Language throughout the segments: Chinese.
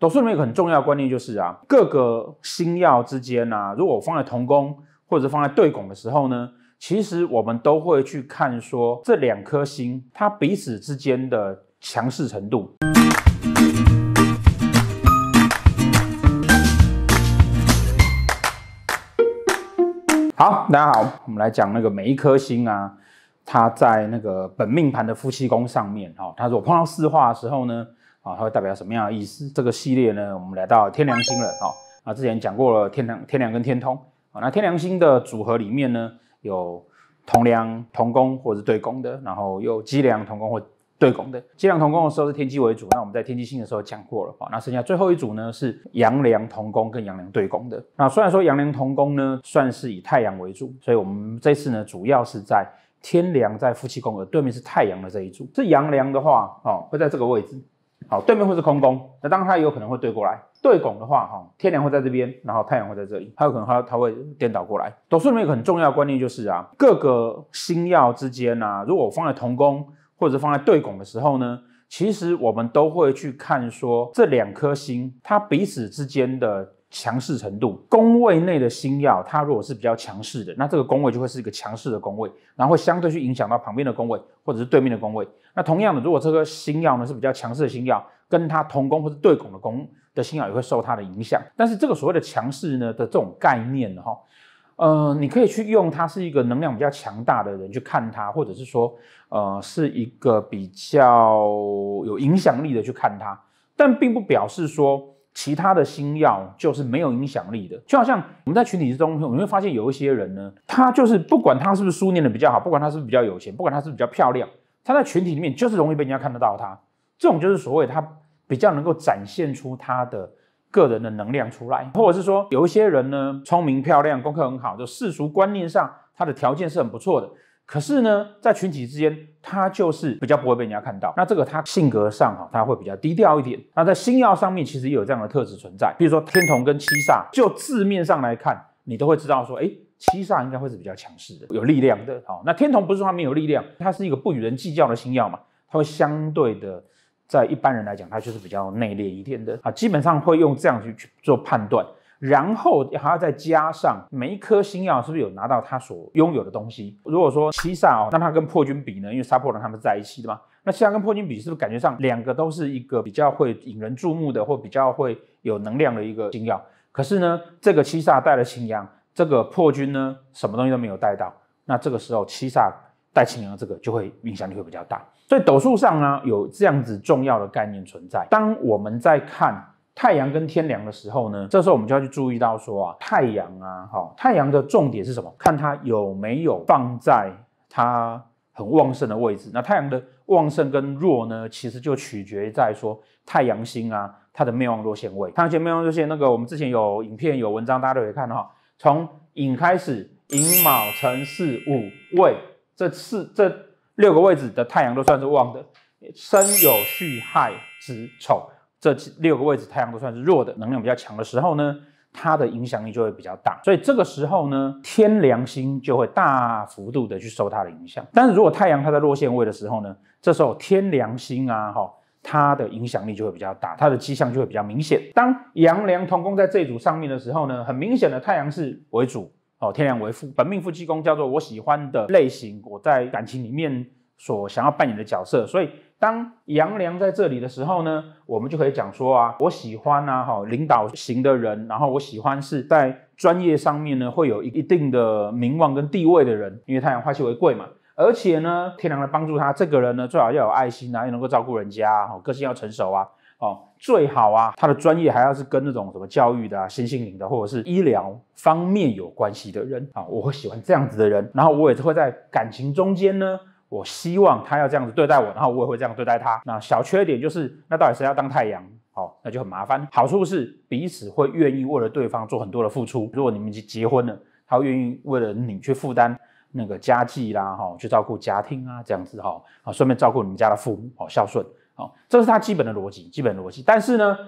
斗数里面有很重要的观念就是啊，各个星耀之间啊，如果我放在同宫或者放在对拱的时候呢，其实我们都会去看说这两颗星它彼此之间的强势程度。好，大家好，我们来讲那个每一颗星啊，它在那个本命盘的夫妻宫上面哦，它如果碰到四化的时候呢。它会代表什么样的意思？这个系列呢？我们来到天梁星了啊！啊，之前讲过了天梁、天梁跟天通啊。那天梁星的组合里面呢，有同梁同宫或者对宫的，然后又积梁同宫或对宫的。积梁同宫的时候是天机为主，那我们在天机星的时候讲过了啊。那剩下最后一组呢是阳梁同宫跟阳梁对宫的。那虽然说阳梁同宫呢算是以太阳为主，所以我们这次呢主要是在天梁在夫妻宫的对面是太阳的这一组。这阳梁的话哦，会在这个位置。好，对面会是空宫，那当然它也有可能会对过来。对拱的话，哈，天梁会在这边，然后太阳会在这里，它有可能它它会颠倒过来。斗数里面有很重要观念就是啊，各个星耀之间啊，如果我放在同宫或者放在对拱的时候呢，其实我们都会去看说这两颗星它彼此之间的。强势程度，宫位内的星耀，它如果是比较强势的，那这个宫位就会是一个强势的宫位，然后会相对去影响到旁边的宫位或者是对面的宫位。那同样的，如果这个星耀呢是比较强势的星耀，跟它同宫或是对拱的宫的星耀也会受它的影响。但是这个所谓的强势呢的这种概念呢，哈，呃，你可以去用它是一个能量比较强大的人去看它，或者是说，呃，是一个比较有影响力的去看它，但并不表示说。其他的星耀就是没有影响力的，就好像我们在群体之中，你会发现有一些人呢，他就是不管他是不是书念的比较好，不管他是不是比较有钱，不管他是比较漂亮，他在群体里面就是容易被人家看得到他。这种就是所谓他比较能够展现出他的个人的能量出来，或者是说有一些人呢聪明漂亮，功课很好，就世俗观念上他的条件是很不错的。可是呢，在群体之间，他就是比较不会被人家看到。那这个他性格上哈，他会比较低调一点。那在星耀上面，其实也有这样的特质存在。比如说天同跟七煞，就字面上来看，你都会知道说，哎，七煞应该会是比较强势的，有力量的。好，那天同不是说他没有力量，他是一个不与人计较的星耀嘛，他会相对的，在一般人来讲，他就是比较内敛一点的。啊，基本上会用这样去去做判断。然后还要再加上每一颗星耀是不是有拿到他所拥有的东西？如果说七煞哦，那他跟破军比呢？因为杀破狼他们在一起的嘛，那七煞跟破军比，是不是感觉上两个都是一个比较会引人注目的，或比较会有能量的一个星耀？可是呢，这个七煞带了星阳，这个破军呢，什么东西都没有带到。那这个时候，七煞带星曜这个就会影响力会比较大。所以斗数上呢，有这样子重要的概念存在。当我们在看。太阳跟天梁的时候呢，这时候我们就要去注意到说啊，太阳啊，好，太阳的重点是什么？看它有没有放在它很旺盛的位置。那太阳的旺盛跟弱呢，其实就取决在说太阳星啊，它的灭亡落线位。太阳星灭亡落线那个我们之前有影片有文章，大家都可以看哈。从寅开始，寅卯辰巳午未这四这六个位置的太阳都算是旺的，生有戌亥子丑。这六个位置太阳都算是弱的，能量比较强的时候呢，它的影响力就会比较大。所以这个时候呢，天良星就会大幅度的去受它的影响。但是如果太阳它在落线位的时候呢，这时候天良星啊，哈，它的影响力就会比较大，它的迹象就会比较明显。当阳梁同宫在这组上面的时候呢，很明显的太阳是为主哦，天良为父，本命夫妻宫叫做我喜欢的类型，我在感情里面所想要扮演的角色，所以。当阳梁在这里的时候呢，我们就可以讲说啊，我喜欢啊，哈，领导型的人，然后我喜欢是在专业上面呢，会有一定的名望跟地位的人，因为太阳化气为贵嘛。而且呢，天狼来帮助他，这个人呢，最好要有爱心啊，又能够照顾人家，哈，个性要成熟啊，哦，最好啊，他的专业还要是跟那种什么教育的啊、心灵的或者是医疗方面有关系的人啊，我会喜欢这样子的人。然后我也是会在感情中间呢。我希望他要这样子对待我，然后我也会这样对待他。那小缺点就是，那到底谁要当太阳？好，那就很麻烦。好处是彼此会愿意为了对方做很多的付出。如果你们经结婚了，他愿意为了你去负担那个家计啦，哈，去照顾家庭啊，这样子哈，啊，顺便照顾你们家的父母，哦，孝顺，哦，这是他基本的逻辑，基本逻辑。但是呢。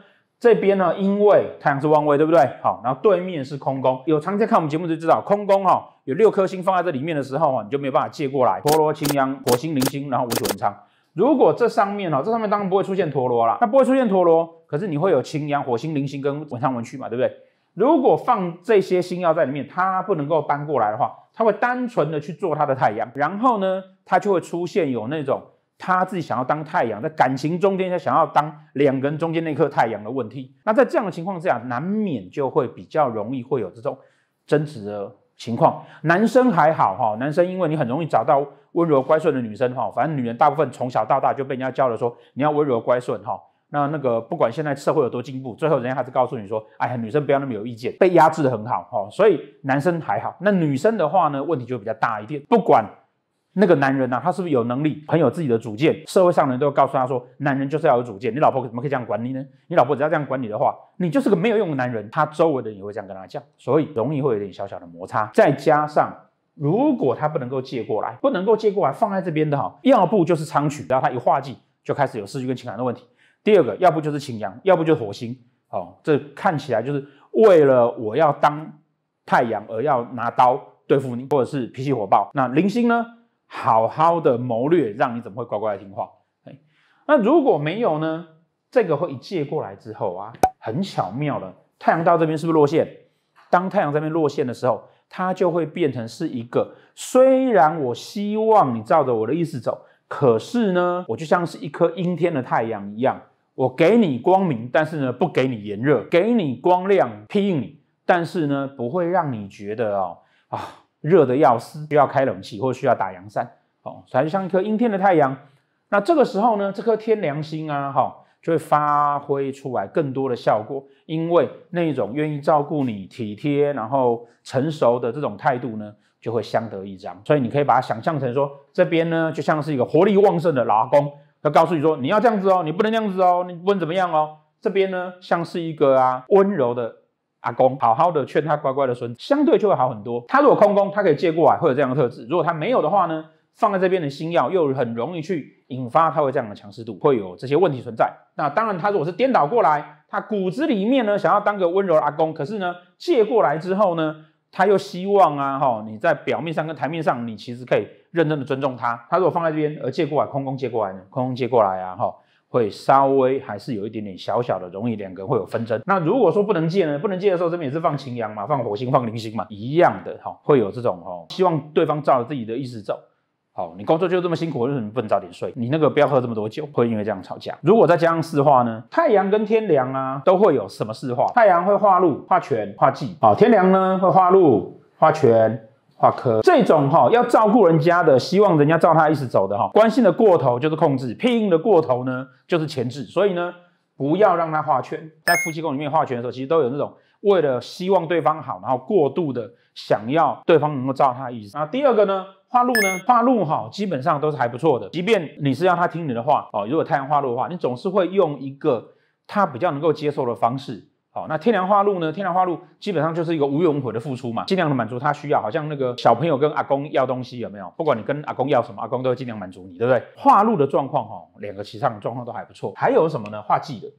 这边呢，因为太阳是旺位，对不对？好，然后对面是空宫。有常在看我们节目就知道，空宫哈有六颗星放在这里面的时候啊，你就没有办法借过来。陀螺、清央、火星、零星，然后五九文昌。如果这上面哈，这上面当然不会出现陀螺啦，那不会出现陀螺，可是你会有清央、火星、零星跟文昌文曲嘛，对不对？如果放这些星耀在里面，它不能够搬过来的话，它会单纯的去做它的太阳，然后呢，它就会出现有那种。他自己想要当太阳，在感情中间，他想要当两个人中间那颗太阳的问题。那在这样的情况之下，难免就会比较容易会有这种争执的情况。男生还好哈，男生因为你很容易找到温柔乖顺的女生哈，反正女人大部分从小到大就被人家教了说你要温柔乖顺哈。那那个不管现在社会有多进步，最后人家还是告诉你说，哎，女生不要那么有意见，被压制的很好哈。所以男生还好，那女生的话呢，问题就比较大一点，不管。那个男人呢？他是不是有能力、很有自己的主见？社会上人都会告诉他说：“男人就是要有主见，你老婆怎么可以这样管你呢？你老婆只要这样管你的话，你就是个没有用的男人。”他周围的人也会这样跟他讲，所以容易会有点小小的摩擦。再加上，如果他不能够借过来，不能够借过来放在这边的哈，要不就是仓曲，然后他一化忌就开始有失去跟情感的问题。第二个，要不就是擎羊，要不就是火星。哦，这看起来就是为了我要当太阳而要拿刀对付你，或者是脾气火爆。那零星呢？好好的谋略，让你怎么会乖乖听话？那如果没有呢？这个会借过来之后啊，很巧妙的。太阳到这边是不是落线？当太阳这边落线的时候，它就会变成是一个。虽然我希望你照着我的意思走，可是呢，我就像是一颗阴天的太阳一样，我给你光明，但是呢，不给你炎热，给你光亮，批应你，但是呢，不会让你觉得哦，啊。热的要死，需要开冷气或者需要打阳伞，哦，还就像一颗阴天的太阳。那这个时候呢，这颗天良心啊，哈，就会发挥出来更多的效果，因为那种愿意照顾你、体贴，然后成熟的这种态度呢，就会相得益彰。所以你可以把它想象成说，这边呢就像是一个活力旺盛的老公，他告诉你说你要这样子哦，你不能这样子哦，你不能怎么样哦。这边呢像是一个啊温柔的。阿公好好的劝他乖乖的孙子，相对就会好很多。他如果空公，他可以借过来，会有这样的特质。如果他没有的话呢，放在这边的新耀又很容易去引发他会这样的强势度，会有这些问题存在。那当然，他如果是颠倒过来，他骨子里面呢想要当个温柔的阿公，可是呢借过来之后呢，他又希望啊哈，你在表面上跟台面上，你其实可以认真的尊重他。他如果放在这边而借过来，空公借过来呢，空公借过来啊哈。会稍微还是有一点点小小的，容易两个人会有纷争。那如果说不能借呢？不能借的时候，这边也是放擎羊嘛，放火星，放零星嘛，一样的哈，会有这种哈，希望对方照着自己的意思走。好，你工作就这么辛苦，为什么不能早点睡？你那个不要喝这么多酒，会因为这样吵架。如果再加上四化呢？太阳跟天梁啊，都会有什么四化？太阳会化禄、化权、化忌。好，天梁呢会化禄、化权。化科这种哈要照顾人家的，希望人家照他意思走的哈，关心的过头就是控制，拼的过头呢就是前置。所以呢，不要让他画圈。在夫妻宫里面画圈的时候，其实都有那种为了希望对方好，然后过度的想要对方能够照他意思。然第二个呢，画路呢，画路哈基本上都是还不错的。即便你是要他听你的话哦，如果太阳画路的话，你总是会用一个他比较能够接受的方式。好，那天梁化禄呢？天梁化禄基本上就是一个无用悔的付出嘛，尽量的满足他需要，好像那个小朋友跟阿公要东西有没有？不管你跟阿公要什么，阿公都会尽量满足你，对不对？化禄的状况哈，两个其上的状况都还不错。还有什么呢？化忌的，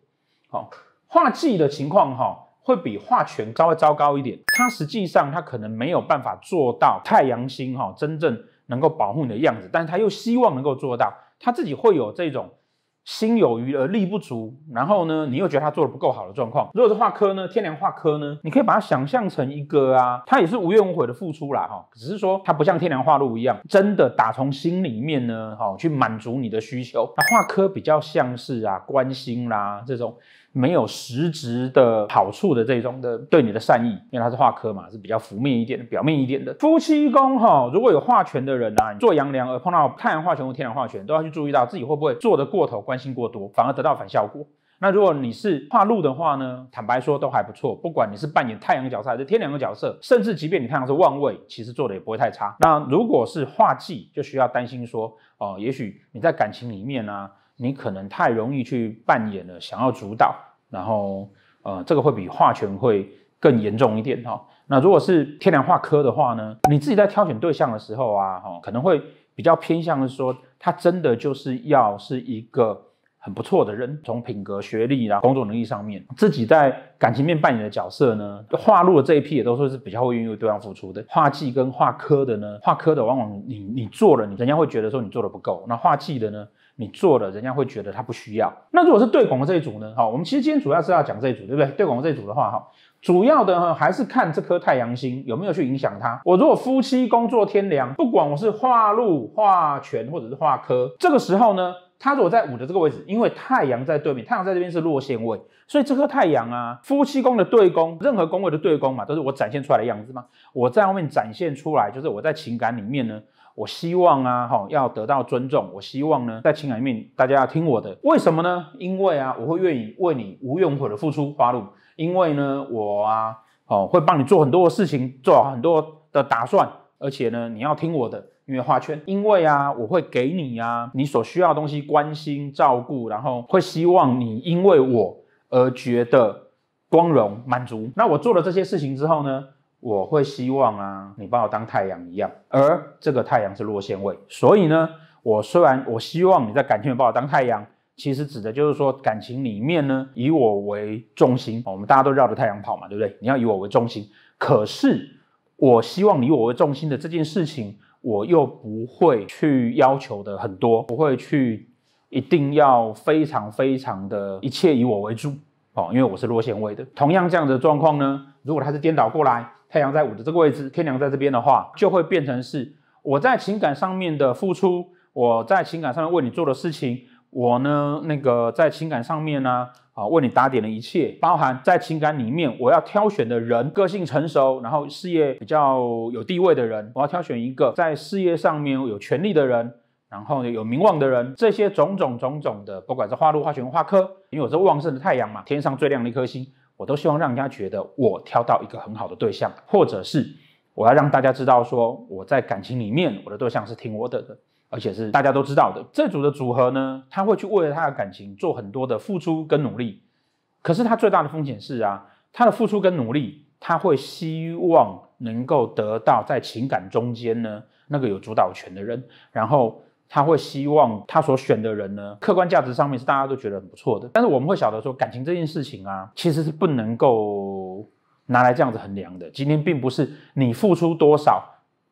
好，化忌的情况哈，会比化权稍微糟糕一点。他实际上他可能没有办法做到太阳星哈真正能够保护你的样子，但是他又希望能够做到，他自己会有这种。心有余而力不足，然后呢，你又觉得他做的不够好的状况。如果是画科呢，天良画科呢，你可以把它想象成一个啊，他也是无怨无悔的付出啦，哈，只是说他不像天良画禄一样，真的打从心里面呢，哈，去满足你的需求。那画科比较像是啊，关心啦这种。没有实质的好处的这种的对你的善意，因为它是化科嘛，是比较浮面一点、表面一点的夫妻宫哈。如果有化权的人呐，做阳梁而碰到太阳化权或天然化权，都要去注意到自己会不会做得过头、关心过多，反而得到反效果。那如果你是化禄的话呢，坦白说都还不错，不管你是扮演太阳角色还是天梁的角色，甚至即便你太阳是旺位，其实做的也不会太差。那如果是化忌，就需要担心说哦，也许你在感情里面呢。你可能太容易去扮演了，想要主导，然后呃，这个会比画权会更严重一点哈。那如果是天然化科的话呢，你自己在挑选对象的时候啊，哈，可能会比较偏向的说，他真的就是要是一个很不错的人，从品格、学历，然工作能力上面，自己在感情面扮演的角色呢，画路的这一批也都说是比较会愿意为对方付出的，画技跟画科的呢，画科的往往你你做了，你人家会觉得说你做的不够，那画技的呢？你做了，人家会觉得他不需要。那如果是对拱的这一组呢？好，我们其实今天主要是要讲这一组，对不对？对拱这一组的话，哈，主要的还是看这颗太阳星有没有去影响他。我如果夫妻宫作天梁，不管我是化禄、化权或者是化科，这个时候呢，他如果在五的这个位置，因为太阳在对面，太阳在这边是落线位，所以这颗太阳啊，夫妻宫的对宫，任何宫位的对宫嘛，都是我展现出来的样子嘛。我在外面展现出来，就是我在情感里面呢。我希望啊，哈，要得到尊重。我希望呢，在情感里面，大家要听我的。为什么呢？因为啊，我会愿意为你无怨无悔的付出，花露。因为呢，我啊，哦，会帮你做很多的事情，做很多的打算。而且呢，你要听我的，因为画圈。因为啊，我会给你啊，你所需要的东西，关心照顾，然后会希望你因为我而觉得光荣满足。那我做了这些事情之后呢？我会希望啊，你把我当太阳一样，而这个太阳是落线位，所以呢，我虽然我希望你在感情里把我当太阳，其实指的就是说感情里面呢以我为中心，我们大家都绕着太阳跑嘛，对不对？你要以我为中心，可是我希望你以我为中心的这件事情，我又不会去要求的很多，不会去一定要非常非常的一切以我为主。哦，因为我是落线位的。同样这样的状况呢，如果它是颠倒过来，太阳在五的这个位置，天梁在这边的话，就会变成是我在情感上面的付出，我在情感上面为你做的事情，我呢那个在情感上面呢啊为你打点的一切，包含在情感里面我要挑选的人，个性成熟，然后事业比较有地位的人，我要挑选一个在事业上面有权利的人。然后有名望的人，这些种种种种的，不管是花露、花玄、花科，因为我是旺盛的太阳嘛，天上最亮的一颗星，我都希望让人家觉得我挑到一个很好的对象，或者是我要让大家知道说我在感情里面我的对象是听我的，而且是大家都知道的这组的组合呢，他会去为了他的感情做很多的付出跟努力，可是他最大的风险是啊，他的付出跟努力，他会希望能够得到在情感中间呢那个有主导权的人，然后。他会希望他所选的人呢，客观价值上面是大家都觉得很不错的。但是我们会晓得说，感情这件事情啊，其实是不能够拿来这样子衡量的。今天并不是你付出多少，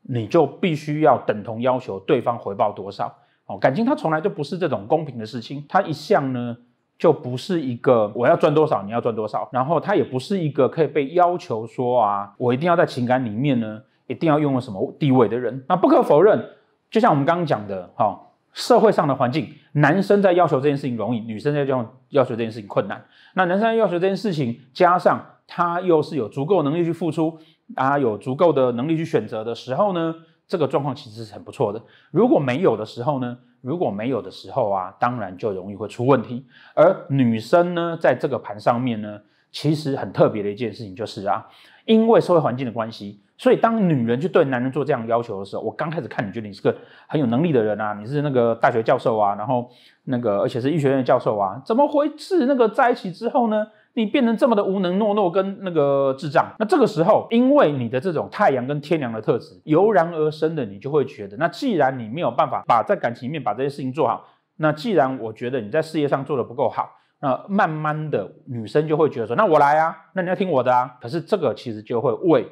你就必须要等同要求对方回报多少哦。感情它从来就不是这种公平的事情，它一向呢就不是一个我要赚多少，你要赚多少。然后它也不是一个可以被要求说啊，我一定要在情感里面呢，一定要用了什么地位的人。那不可否认。就像我们刚刚讲的，哈，社会上的环境，男生在要求这件事情容易，女生在要要求这件事情困难。那男生要求这件事情，加上他又是有足够能力去付出啊，有足够的能力去选择的时候呢，这个状况其实是很不错的。如果没有的时候呢，如果没有的时候啊，当然就容易会出问题。而女生呢，在这个盘上面呢，其实很特别的一件事情就是啊，因为社会环境的关系。所以，当女人去对男人做这样要求的时候，我刚开始看你觉得你是个很有能力的人啊，你是那个大学教授啊，然后那个而且是医学院的教授啊，怎么回事？那个在一起之后呢，你变成这么的无能懦弱跟那个智障？那这个时候，因为你的这种太阳跟天良的特质油然而生的，你就会觉得，那既然你没有办法把在感情里面把这些事情做好，那既然我觉得你在事业上做的不够好，那慢慢的女生就会觉得说，那我来啊，那你要听我的啊。可是这个其实就会为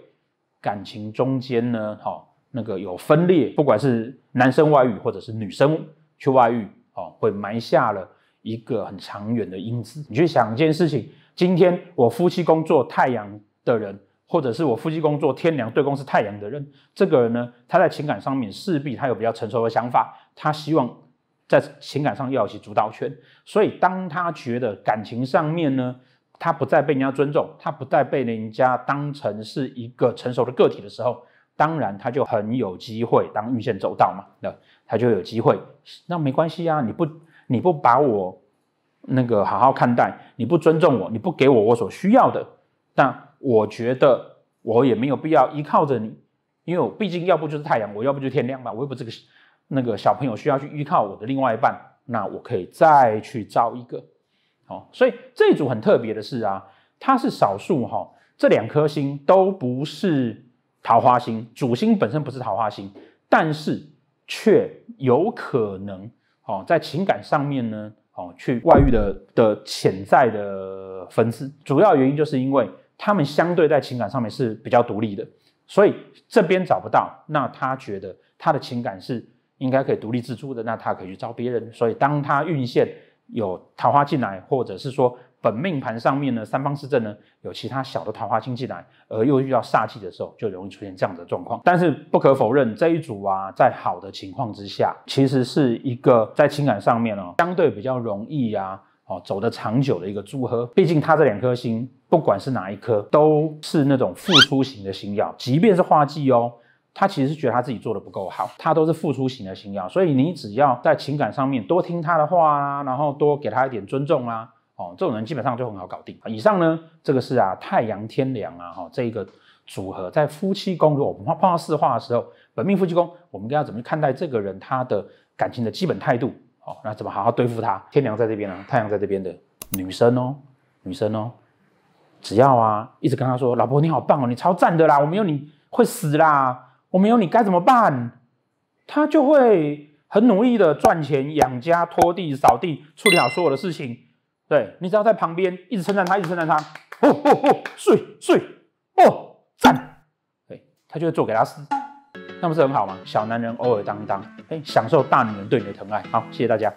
感情中间呢，哈，那个有分裂，不管是男生外遇，或者是女生去外遇，哦，会埋下了一个很长远的因子。你去想一件事情，今天我夫妻工作太阳的人，或者是我夫妻工作天梁对宫是太阳的人，这个人呢，他在情感上面势必他有比较成熟的想法，他希望在情感上要起主导权，所以当他觉得感情上面呢。他不再被人家尊重，他不再被人家当成是一个成熟的个体的时候，当然他就很有机会当路线走到嘛。那他就有机会，那没关系啊！你不，你不把我那个好好看待，你不尊重我，你不给我我所需要的，那我觉得我也没有必要依靠着你，因为我毕竟要不就是太阳，我要不就天亮吧，我又不是个那个小朋友需要去依靠我的另外一半，那我可以再去招一个。哦，所以这组很特别的是啊，它是少数哈，这两颗星都不是桃花星，主星本身不是桃花星，但是却有可能哦，在情感上面呢，哦，去外遇的的潜在的粉丝，主要原因就是因为他们相对在情感上面是比较独立的，所以这边找不到，那他觉得他的情感是应该可以独立自主的，那他可以去找别人，所以当他运现。有桃花进来，或者是说本命盘上面呢，三方四正呢，有其他小的桃花星进来，而又遇到煞气的时候，就容易出现这样的状况。但是不可否认，这一组啊，在好的情况之下，其实是一个在情感上面哦，相对比较容易呀，哦走得长久的一个组合。毕竟它这两颗星，不管是哪一颗，都是那种付出型的星耀，即便是化忌哦。他其实是觉得他自己做的不够好，他都是付出型的星耀，所以你只要在情感上面多听他的话啊，然后多给他一点尊重啊，哦，这种人基本上就很好搞定。以上呢，这个是啊太阳天梁啊，哈，这一个组合在夫妻宫，如果我们碰到四化的时候，本命夫妻宫，我们要怎么去看待这个人他的感情的基本态度？哦，那怎么好好对付他？天梁在这边呢，太阳在这边的女生哦，女生哦，只要啊一直跟他说，老婆你好棒哦，你超赞的啦，我没有你会死啦。我没有你该怎么办？他就会很努力的赚钱养家、拖地、扫地、处理好所有的事情。对，你只要在旁边一直称赞他，一直称赞他，哦哦哦，睡睡哦赞，对，他就会做给他吃，那不是很好吗？小男人偶尔当当，哎，享受大女人对你的疼爱。好，谢谢大家。